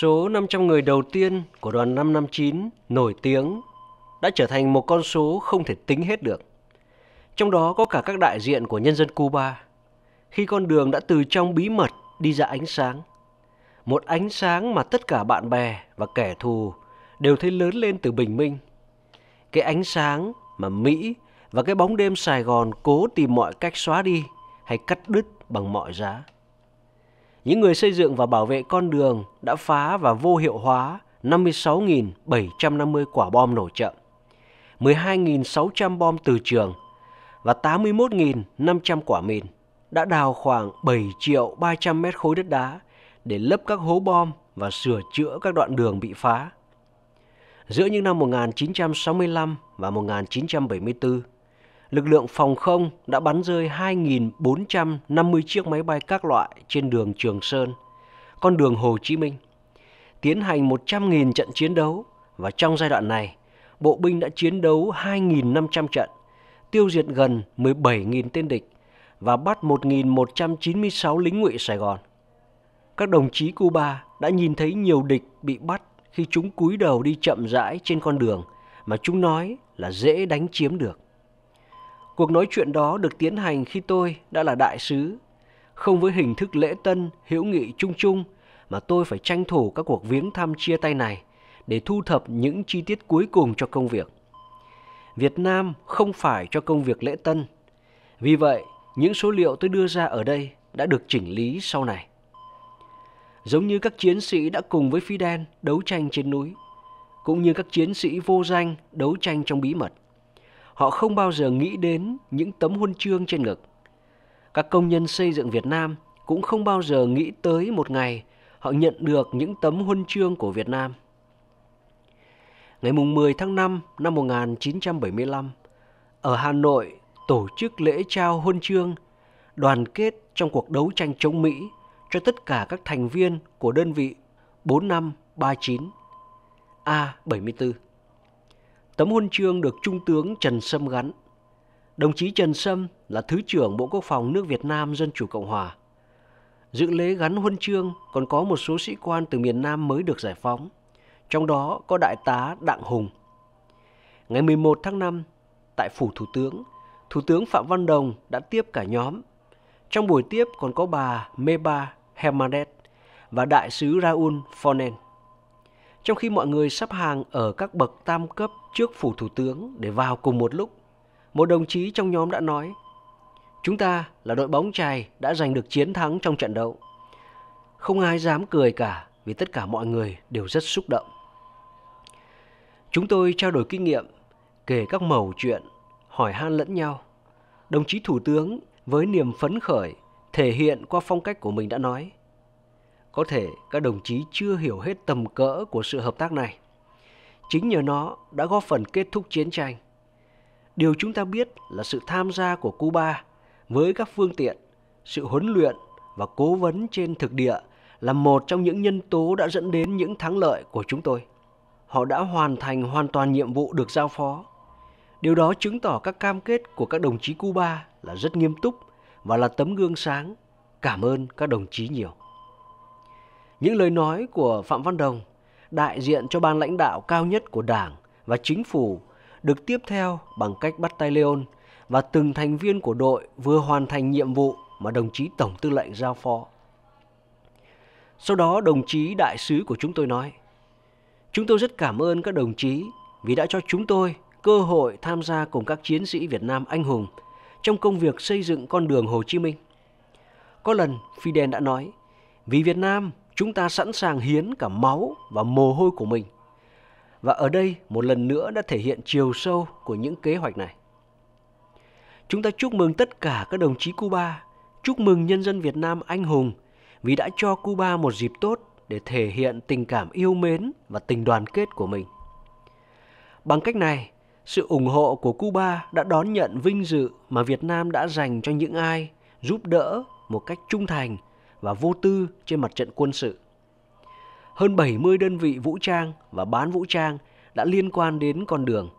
Số 500 người đầu tiên của đoàn 559 nổi tiếng đã trở thành một con số không thể tính hết được. Trong đó có cả các đại diện của nhân dân Cuba. Khi con đường đã từ trong bí mật đi ra ánh sáng, một ánh sáng mà tất cả bạn bè và kẻ thù đều thấy lớn lên từ bình minh. Cái ánh sáng mà Mỹ và cái bóng đêm Sài Gòn cố tìm mọi cách xóa đi hay cắt đứt bằng mọi giá những người xây dựng và bảo vệ con đường đã phá và vô hiệu hóa 56.750 quả bom nổ chậm, 12.600 bom từ trường và 81.500 quả mìn đã đào khoảng 7 triệu 300 mét khối đất đá để lấp các hố bom và sửa chữa các đoạn đường bị phá. Giữa những năm 1965 và 1974, lực lượng phòng không đã bắn rơi 2.450 chiếc máy bay các loại trên đường Trường Sơn, con đường Hồ Chí Minh, tiến hành 100.000 trận chiến đấu và trong giai đoạn này, bộ binh đã chiến đấu 2.500 trận, tiêu diệt gần 17.000 tên địch và bắt 1.196 lính ngụy Sài Gòn. Các đồng chí Cuba đã nhìn thấy nhiều địch bị bắt khi chúng cúi đầu đi chậm rãi trên con đường mà chúng nói là dễ đánh chiếm được. Cuộc nói chuyện đó được tiến hành khi tôi đã là đại sứ, không với hình thức lễ tân, hiếu nghị chung chung mà tôi phải tranh thủ các cuộc viếng thăm chia tay này để thu thập những chi tiết cuối cùng cho công việc. Việt Nam không phải cho công việc lễ tân. Vì vậy, những số liệu tôi đưa ra ở đây đã được chỉnh lý sau này. Giống như các chiến sĩ đã cùng với Fidel đấu tranh trên núi, cũng như các chiến sĩ vô danh đấu tranh trong bí mật họ không bao giờ nghĩ đến những tấm huân chương trên ngực. Các công nhân xây dựng Việt Nam cũng không bao giờ nghĩ tới một ngày họ nhận được những tấm huân chương của Việt Nam. Ngày 10 tháng 5 năm 1975, ở Hà Nội tổ chức lễ trao huân chương đoàn kết trong cuộc đấu tranh chống Mỹ cho tất cả các thành viên của đơn vị 4539 A74. Tấm huân chương được Trung tướng Trần Sâm gắn. Đồng chí Trần Sâm là Thứ trưởng Bộ Quốc phòng nước Việt Nam Dân Chủ Cộng Hòa. Dự lễ gắn huân chương còn có một số sĩ quan từ miền Nam mới được giải phóng, trong đó có Đại tá Đặng Hùng. Ngày 11 tháng 5, tại Phủ Thủ tướng, Thủ tướng Phạm Văn Đồng đã tiếp cả nhóm. Trong buổi tiếp còn có bà Meba Hermanet và Đại sứ Raúl Fonen trong khi mọi người sắp hàng ở các bậc tam cấp trước phủ thủ tướng để vào cùng một lúc. Một đồng chí trong nhóm đã nói, chúng ta là đội bóng chày đã giành được chiến thắng trong trận đấu. Không ai dám cười cả vì tất cả mọi người đều rất xúc động. Chúng tôi trao đổi kinh nghiệm, kể các mẩu chuyện, hỏi han lẫn nhau. Đồng chí thủ tướng với niềm phấn khởi thể hiện qua phong cách của mình đã nói – có thể các đồng chí chưa hiểu hết tầm cỡ của sự hợp tác này chính nhờ nó đã góp phần kết thúc chiến tranh điều chúng ta biết là sự tham gia của cuba với các phương tiện sự huấn luyện và cố vấn trên thực địa là một trong những nhân tố đã dẫn đến những thắng lợi của chúng tôi họ đã hoàn thành hoàn toàn nhiệm vụ được giao phó điều đó chứng tỏ các cam kết của các đồng chí cuba là rất nghiêm túc và là tấm gương sáng cảm ơn các đồng chí nhiều những lời nói của Phạm Văn Đồng, đại diện cho ban lãnh đạo cao nhất của Đảng và chính phủ, được tiếp theo bằng cách bắt tay Leon và từng thành viên của đội vừa hoàn thành nhiệm vụ mà đồng chí Tổng tư lệnh giao phó. Sau đó đồng chí đại sứ của chúng tôi nói, chúng tôi rất cảm ơn các đồng chí vì đã cho chúng tôi cơ hội tham gia cùng các chiến sĩ Việt Nam anh hùng trong công việc xây dựng con đường Hồ Chí Minh. Có lần Fidel đã nói, vì Việt Nam chúng ta sẵn sàng hiến cả máu và mồ hôi của mình. Và ở đây một lần nữa đã thể hiện chiều sâu của những kế hoạch này. Chúng ta chúc mừng tất cả các đồng chí Cuba, chúc mừng nhân dân Việt Nam anh hùng vì đã cho Cuba một dịp tốt để thể hiện tình cảm yêu mến và tình đoàn kết của mình. Bằng cách này, sự ủng hộ của Cuba đã đón nhận vinh dự mà Việt Nam đã dành cho những ai giúp đỡ một cách trung thành và vô tư trên mặt trận quân sự. Hơn 70 đơn vị vũ trang và bán vũ trang đã liên quan đến con đường.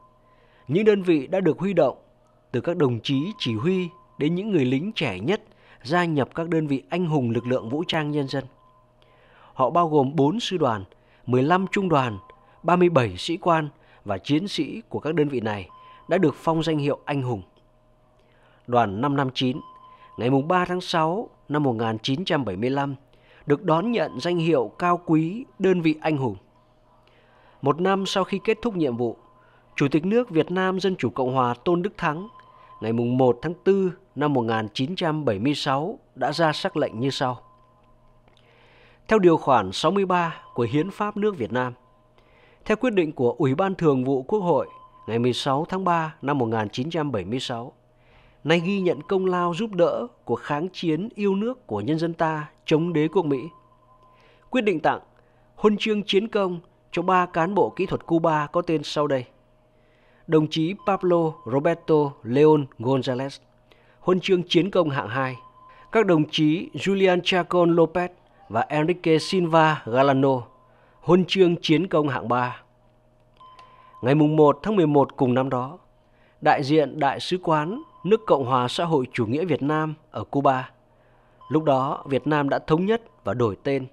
Những đơn vị đã được huy động từ các đồng chí chỉ huy đến những người lính trẻ nhất gia nhập các đơn vị anh hùng lực lượng vũ trang nhân dân. Họ bao gồm 4 sư đoàn, 15 trung đoàn, 37 sĩ quan và chiến sĩ của các đơn vị này đã được phong danh hiệu anh hùng. Đoàn 559 ngày 3 tháng 6 năm 1975 được đón nhận danh hiệu cao quý đơn vị anh hùng. Một năm sau khi kết thúc nhiệm vụ, Chủ tịch nước Việt Nam Dân Chủ Cộng hòa Tôn Đức Thắng ngày 1 tháng 4 năm 1976 đã ra sắc lệnh như sau. Theo điều khoản 63 của Hiến pháp nước Việt Nam, theo quyết định của Ủy ban Thường vụ Quốc hội ngày 16 tháng 3 năm 1976, nay ghi nhận công lao giúp đỡ của kháng chiến yêu nước của nhân dân ta chống đế quốc Mỹ. Quyết định tặng huân chương chiến công cho ba cán bộ kỹ thuật Cuba có tên sau đây. Đồng chí Pablo Roberto Leon Gonzalez, huân chương chiến công hạng 2. Các đồng chí Julian Chacon Lopez và Enrique Silva Galano, huân chương chiến công hạng 3. Ngày 1 tháng 11 cùng năm đó, đại diện Đại sứ quán nước Cộng hòa xã hội chủ nghĩa Việt Nam ở Cuba. Lúc đó, Việt Nam đã thống nhất và đổi tên.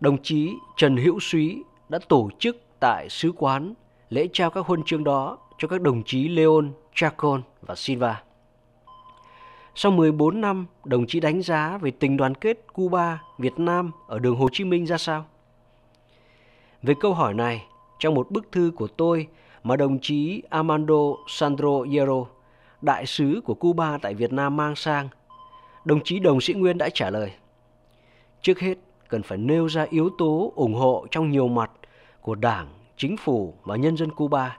Đồng chí Trần Hữu Súy đã tổ chức tại sứ quán lễ trao các huân chương đó cho các đồng chí Leon, Chacon và Silva. Sau 14 năm, đồng chí đánh giá về tình đoàn kết Cuba, Việt Nam ở đường Hồ Chí Minh ra sao? Về câu hỏi này, trong một bức thư của tôi mà đồng chí Armando Sandro Hierro đại sứ của Cuba tại Việt Nam mang sang, đồng chí Đồng Sĩ Nguyên đã trả lời. Trước hết, cần phải nêu ra yếu tố ủng hộ trong nhiều mặt của Đảng, chính phủ và nhân dân Cuba,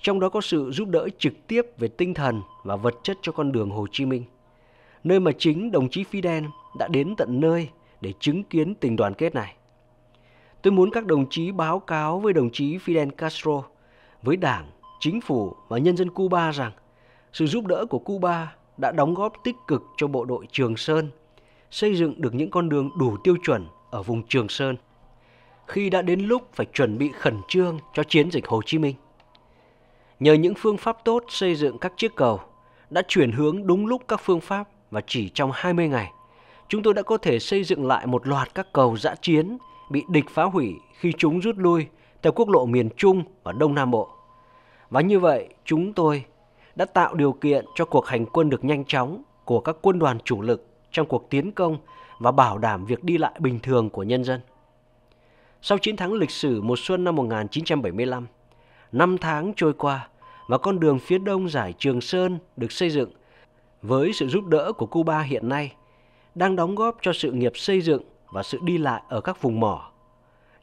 trong đó có sự giúp đỡ trực tiếp về tinh thần và vật chất cho con đường Hồ Chí Minh, nơi mà chính đồng chí Fidel đã đến tận nơi để chứng kiến tình đoàn kết này. Tôi muốn các đồng chí báo cáo với đồng chí Fidel Castro, với Đảng, chính phủ và nhân dân Cuba rằng sự giúp đỡ của Cuba đã đóng góp tích cực cho bộ đội Trường Sơn, xây dựng được những con đường đủ tiêu chuẩn ở vùng Trường Sơn. Khi đã đến lúc phải chuẩn bị khẩn trương cho chiến dịch Hồ Chí Minh. Nhờ những phương pháp tốt xây dựng các chiếc cầu đã chuyển hướng đúng lúc các phương pháp và chỉ trong 20 ngày, chúng tôi đã có thể xây dựng lại một loạt các cầu giã chiến bị địch phá hủy khi chúng rút lui theo quốc lộ miền Trung và Đông Nam Bộ. Và như vậy, chúng tôi đã tạo điều kiện cho cuộc hành quân được nhanh chóng của các quân đoàn chủ lực trong cuộc tiến công và bảo đảm việc đi lại bình thường của nhân dân. Sau chiến thắng lịch sử mùa xuân năm 1975, năm tháng trôi qua và con đường phía đông giải Trường Sơn được xây dựng với sự giúp đỡ của Cuba hiện nay đang đóng góp cho sự nghiệp xây dựng và sự đi lại ở các vùng mỏ.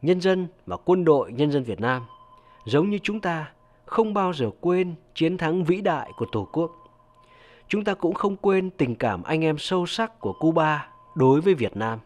Nhân dân và quân đội nhân dân Việt Nam giống như chúng ta không bao giờ quên chiến thắng vĩ đại của Tổ quốc. Chúng ta cũng không quên tình cảm anh em sâu sắc của Cuba đối với Việt Nam.